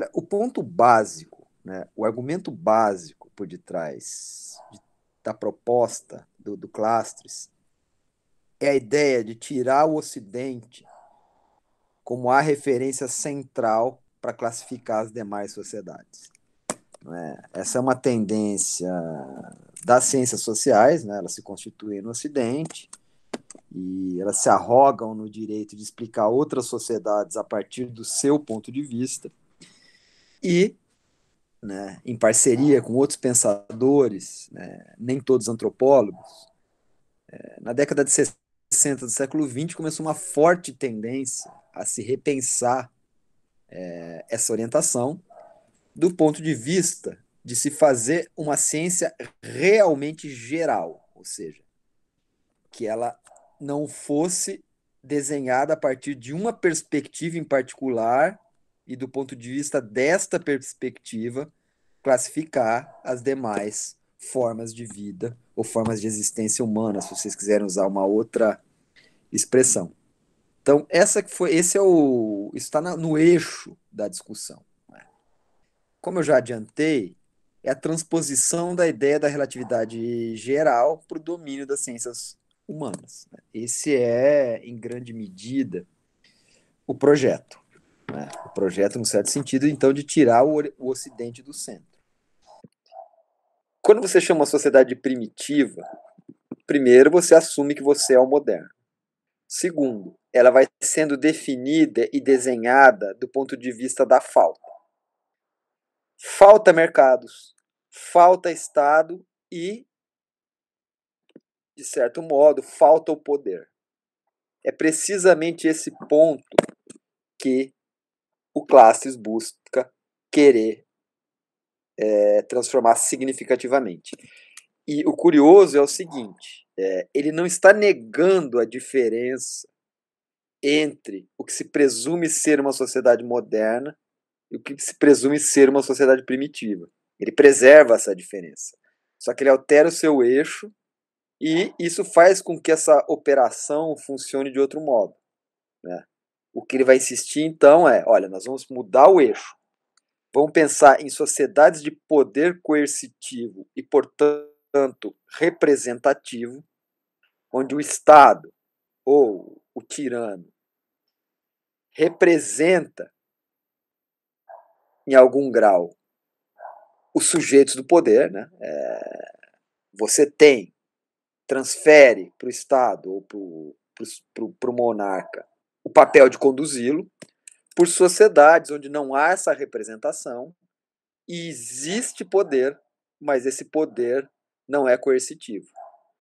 Olha, o ponto básico, né, o argumento básico por detrás da proposta do, do Clastres é a ideia de tirar o Ocidente como a referência central para classificar as demais sociedades. É? Essa é uma tendência das ciências sociais, né? elas se constituem no Ocidente e elas se arrogam no direito de explicar outras sociedades a partir do seu ponto de vista e né, em parceria com outros pensadores, né, nem todos antropólogos, é, na década de 60 do século XX começou uma forte tendência a se repensar é, essa orientação do ponto de vista de se fazer uma ciência realmente geral, ou seja, que ela não fosse desenhada a partir de uma perspectiva em particular e do ponto de vista desta perspectiva, classificar as demais formas de vida ou formas de existência humana, se vocês quiserem usar uma outra expressão. Então, essa que foi, esse é o está no eixo da discussão. Né? Como eu já adiantei, é a transposição da ideia da relatividade geral para o domínio das ciências humanas. Né? Esse é, em grande medida, o projeto. Né? O projeto, num certo sentido, então, de tirar o, o Ocidente do centro. Quando você chama a sociedade primitiva, primeiro, você assume que você é o moderno. Segundo, ela vai sendo definida e desenhada do ponto de vista da falta. Falta mercados, falta Estado e, de certo modo, falta o poder. É precisamente esse ponto que o Classes busca querer é, transformar significativamente. E o curioso é o seguinte: é, ele não está negando a diferença entre o que se presume ser uma sociedade moderna e o que se presume ser uma sociedade primitiva. Ele preserva essa diferença. Só que ele altera o seu eixo e isso faz com que essa operação funcione de outro modo. Né? O que ele vai insistir então é: olha, nós vamos mudar o eixo. Vamos pensar em sociedades de poder coercitivo e, portanto, representativo, onde o Estado ou o tirano representa, em algum grau, os sujeitos do poder. Né? É, você tem, transfere para o Estado ou para o monarca o papel de conduzi-lo, por sociedades onde não há essa representação e existe poder, mas esse poder não é coercitivo.